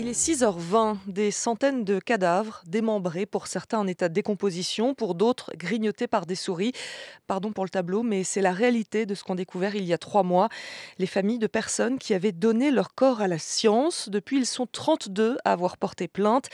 Il est 6h20, des centaines de cadavres démembrés, pour certains en état de décomposition, pour d'autres grignotés par des souris. Pardon pour le tableau, mais c'est la réalité de ce qu'on découvert il y a trois mois. Les familles de personnes qui avaient donné leur corps à la science, depuis ils sont 32 à avoir porté plainte.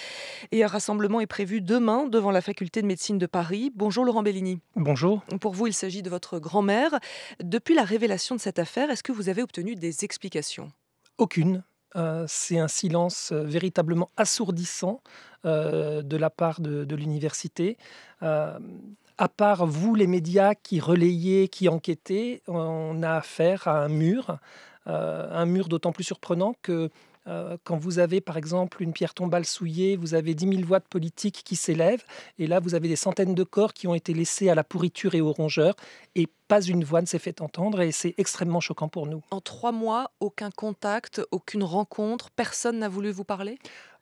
Et un rassemblement est prévu demain devant la faculté de médecine de Paris. Bonjour Laurent Bellini. Bonjour. Pour vous, il s'agit de votre grand-mère. Depuis la révélation de cette affaire, est-ce que vous avez obtenu des explications Aucune. Euh, c'est un silence euh, véritablement assourdissant euh, de la part de, l'université. à part vous, les médias qui relayez, qui enquêtez, on a affaire à un mur, un mur d'autant plus surprenant que euh, quand vous avez par exemple une pierre tombale souillée, vous avez 10 000 voix de politique qui s'élèvent, et là vous avez des centaines de corps qui ont été laissés à la pourriture et aux rongeurs, et pas une voix ne s'est fait entendre, et c'est extrêmement choquant pour nous. En trois mois, aucun contact, aucune rencontre, personne n'a voulu vous parler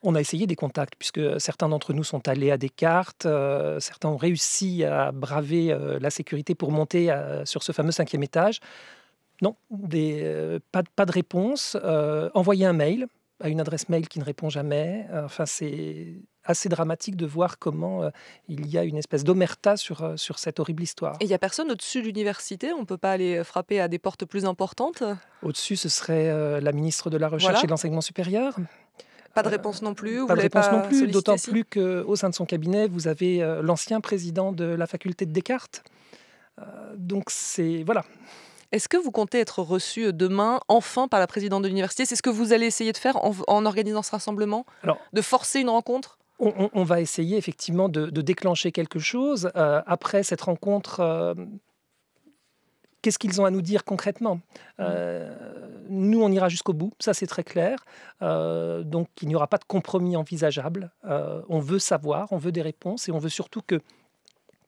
on a essayé des contacts, puisque certains d'entre nous sont allés à des cartes, euh, certains ont réussi à braver euh, la sécurité pour monter sur ce fameux cinquième étage. Non, euh, pas, de réponse. Euh, envoyer un mail à une adresse mail qui ne répond jamais. Euh, enfin, c'est assez dramatique de voir comment il y a une espèce d'omerta sur, cette horrible histoire. Et il n'y a personne au-dessus de l'université On ne peut pas aller frapper à des portes plus importantes Au-dessus, ce serait la ministre de la Recherche et de l'Enseignement supérieur. Pas de réponse non plus. pas de réponse non plus, d'autant plus qu'au sein de son cabinet, vous avez l'ancien président de la faculté de Descartes. donc c'est voilà. Est-ce que vous comptez être reçu euh, demain, enfin, par la présidente de l'université C'est ce que vous allez essayer de faire en, organisant ce rassemblement De forcer une rencontre on, va essayer effectivement de, déclencher quelque chose. Euh, après cette rencontre, euh, qu'est-ce qu'ils ont à nous dire concrètement mmh. Nous, on ira jusqu'au bout, ça c'est très clair. donc il n'y aura pas de compromis envisageable. on veut savoir, on veut des réponses et on veut surtout que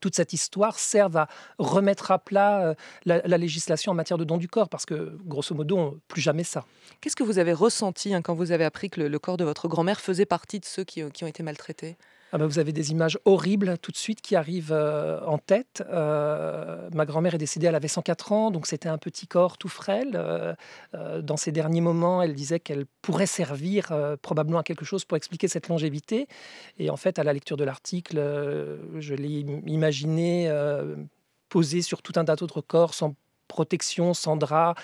toute cette histoire serve à remettre à plat euh, la, législation en matière de dons du corps, parce que grosso modo, plus jamais ça. Qu'est-ce que vous avez ressenti hein, quand vous avez appris que le, corps de votre grand-mère faisait partie de ceux qui ont été maltraités ah bah, vous avez des images horribles tout de suite qui arrivent euh, en tête. Euh, ma grand-mère est décédée, elle avait 104 ans, donc c'était un petit corps tout frêle. Euh, dans ses derniers moments, elle disait qu'elle pourrait servir probablement à quelque chose pour expliquer cette longévité. Et en fait, à la lecture de l'article, je l'ai imaginé posé sur tout un tas d'autres corps, sans protection, sans drap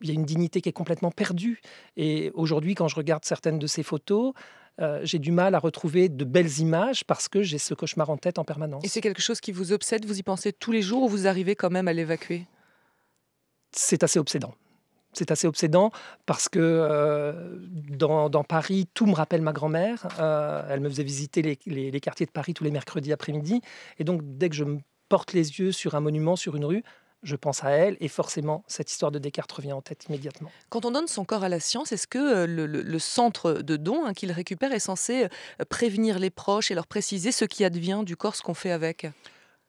il y a une dignité qui est complètement perdue. Et aujourd'hui, quand je regarde certaines de ces photos, euh, j'ai du mal à retrouver de belles images parce que j'ai ce cauchemar en tête en permanence. Et c'est quelque chose qui vous obsède Vous y pensez tous les jours ou vous arrivez quand même à l'évacuer C'est assez obsédant. C'est assez obsédant parce que euh, dans, Paris, tout me rappelle ma grand-mère. Euh, elle me faisait visiter les, les quartiers de Paris tous les mercredis après-midi. Et donc, dès que je me porte les yeux sur un monument, sur une rue, je pense à elle, et forcément, cette histoire de Descartes revient en tête immédiatement. Quand on donne son corps à la science, est-ce que euh, le, centre de don hein, qu'il récupère est censé euh, prévenir les proches et leur préciser ce qui advient du corps, ce qu'on fait avec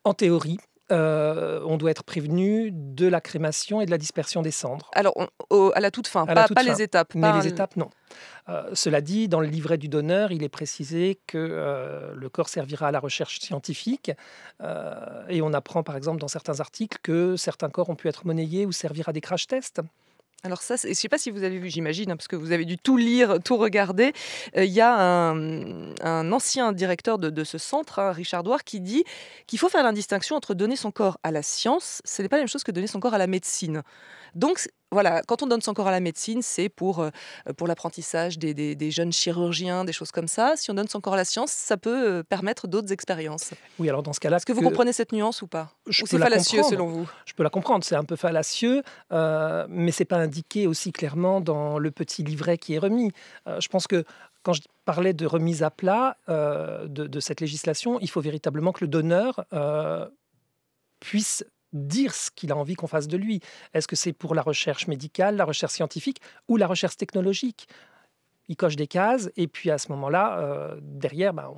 En théorie, euh, on doit être prévenu de la crémation et de la dispersion des cendres. Alors, à la toute fin, pas, les étapes. Mais les étapes, non. Euh, cela dit, dans le livret du donneur, il est précisé que euh, le corps servira à la recherche scientifique. et on apprend, par exemple, dans certains articles, que certains corps ont pu être monnayés ou servir à des crash tests. Alors ça, je ne sais pas si vous avez vu, j'imagine, hein, parce que vous avez dû tout lire, tout regarder. Euh, il y a un, ancien directeur de, ce centre, hein, Richard Doir, qui dit qu'il faut faire la distinction entre donner son corps à la science, ce n'est pas la même chose que donner son corps à la médecine. Donc voilà, quand on donne son corps à la médecine, c'est pour, euh, pour l'apprentissage des, jeunes chirurgiens, des choses comme ça. Si on donne son corps à la science, ça peut euh, permettre d'autres expériences. Oui, alors dans ce cas-là. Est-ce que, vous comprenez cette nuance ou pas Ou c'est fallacieux selon vous Je peux la comprendre, c'est un peu fallacieux, euh, mais c'est pas indiqué aussi clairement dans le petit livret qui est remis. Euh, je pense que quand je parlais de remise à plat de, de, cette législation, il faut véritablement que le donneur puisse dire ce qu'il a envie qu'on fasse de lui. Est-ce que c'est pour la recherche médicale, la recherche scientifique ou la recherche technologique Il coche des cases et puis à ce moment-là, euh, derrière, bah,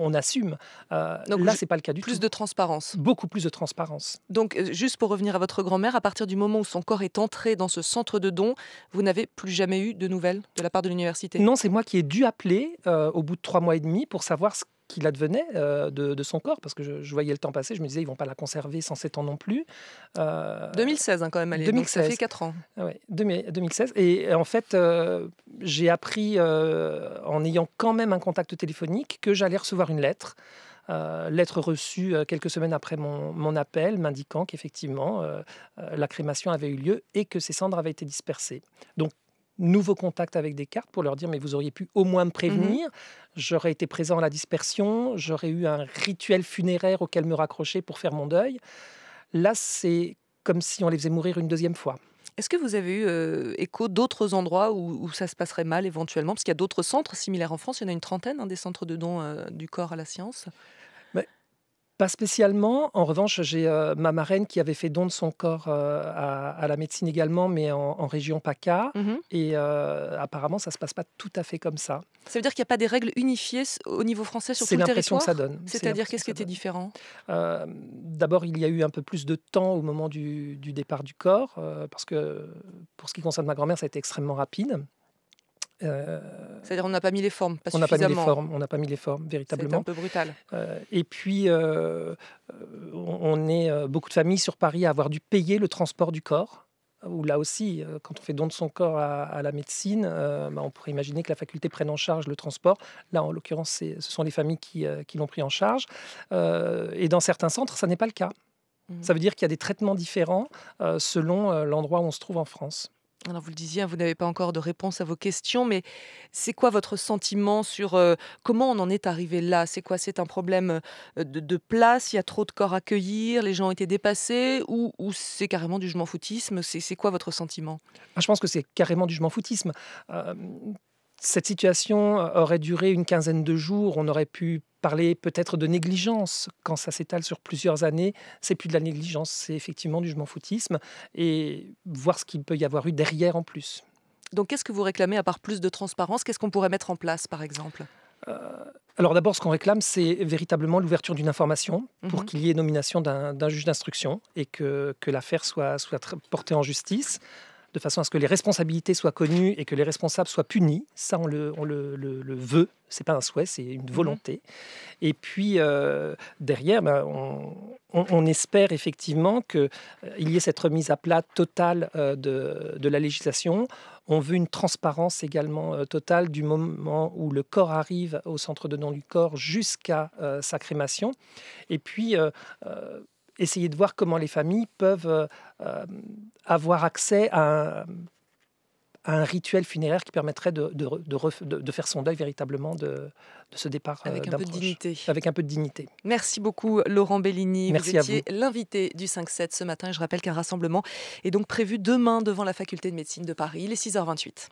on, assume. Euh, Donc, là, c'est pas le cas du plus tout. Plus de transparence. Beaucoup plus de transparence. Donc, euh, juste pour revenir à votre grand-mère, à partir du moment où son corps est entré dans ce centre de dons, vous n'avez plus jamais eu de nouvelles de la part de l'université Non, c'est moi qui ai dû appeler euh, au bout de trois mois et demi pour savoir ce qu'il advenait euh, de, son corps, parce que je, voyais le temps passer, je me disais, ils vont pas la conserver sans ans non plus. 2016 euh, hein, quand même, 2016. ça fait 4 ans. 2016. Ah et en fait, euh, j'ai appris, en ayant quand même un contact téléphonique, que j'allais recevoir une lettre. lettre reçue quelques semaines après mon, appel, m'indiquant qu'effectivement la crémation avait eu lieu et que ses cendres avaient été dispersées. Donc nouveau contact avec des cartes pour leur dire mais vous auriez pu au moins me prévenir, mhm. j'aurais été présent à la dispersion, j'aurais eu un rituel funéraire auquel me raccrocher pour faire mon deuil. Là, c'est comme si on les faisait mourir une deuxième fois. Est-ce que vous avez eu euh, écho d'autres endroits où, ça se passerait mal éventuellement Parce qu'il y a d'autres centres similaires en France, il y en a une trentaine hein, des centres de dons euh, du corps à la science. Pas spécialement. En revanche, j'ai euh, ma marraine qui avait fait don de son corps euh, à, la médecine également, mais en, région PACA. Mhm. Et euh, apparemment, ça se passe pas tout à fait comme ça. Ça veut dire qu'il n'y a pas des règles unifiées au niveau français sur tout le territoire C'est l'impression que ça donne. C'est-à-dire qu'est-ce qui était différent D'abord, il y a eu un peu plus de temps au moment du, départ du corps, parce que pour ce qui concerne ma grand-mère, ça a été extrêmement rapide. C'est-à-dire on n'a pas mis les formes, pas on n'a pas mis les formes, on n'a pas mis les formes véritablement. C'est un peu brutal. Euh, et puis euh, euh, on est beaucoup de familles sur Paris à avoir dû payer le transport du corps. Ou là aussi, quand on fait don de son corps à, la médecine, bah, on pourrait imaginer que la faculté prenne en charge le transport. Là, en l'occurrence, ce sont les familles qui, l'ont pris en charge. et dans certains centres, ça n'est pas le cas. Mmh. Ça veut dire qu'il y a des traitements différents selon l'endroit où on se trouve en France vous le disiez, hein, vous n'avez pas encore de réponse à vos questions, mais c'est quoi votre sentiment sur euh, comment on en est arrivé là C'est quoi C'est un problème euh, de, place Il y a trop de corps à accueillir Les gens ont été dépassés Ou, c'est carrément du jugement foutisme C'est quoi votre sentiment ah, Je pense que c'est carrément du jugement foutisme. Cette situation euh, aurait duré une quinzaine de jours. On aurait pu parler peut-être de négligence. Quand ça s'étale sur plusieurs années, c'est plus de la négligence, c'est effectivement du je m'en foutisme et voir ce qu'il peut y avoir eu derrière en plus. Donc qu'est-ce que vous réclamez à part plus de transparence Qu'est-ce qu'on pourrait mettre en place par exemple euh, Alors d'abord, ce qu'on réclame, c'est véritablement l'ouverture d'une information pour mhm. qu'il y ait nomination d'un juge d'instruction et que, l'affaire soit portée en justice de façon à ce que les responsabilités soient connues et que les responsables soient punis. Ça, on le, on le, le, veut. C'est pas un souhait, c'est une mhm. volonté. Et puis euh, derrière, ben, on, espère effectivement qu'il euh, y ait cette remise à plat totale euh, de, de, la législation. On veut une transparence également totale du moment où le corps arrive au centre de don du corps jusqu'à sa crémation. Et puis essayer de voir comment les familles peuvent euh, euh, avoir accès à un, rituel funéraire qui permettrait de, de, faire son deuil véritablement de, ce départ. Euh, Avec un, peu de dignité. Avec un peu de dignité. Merci beaucoup Laurent Bellini. Merci vous étiez l'invité du 5-7 ce matin. je rappelle qu'un rassemblement est donc prévu demain devant la faculté de médecine de Paris, les 6h28.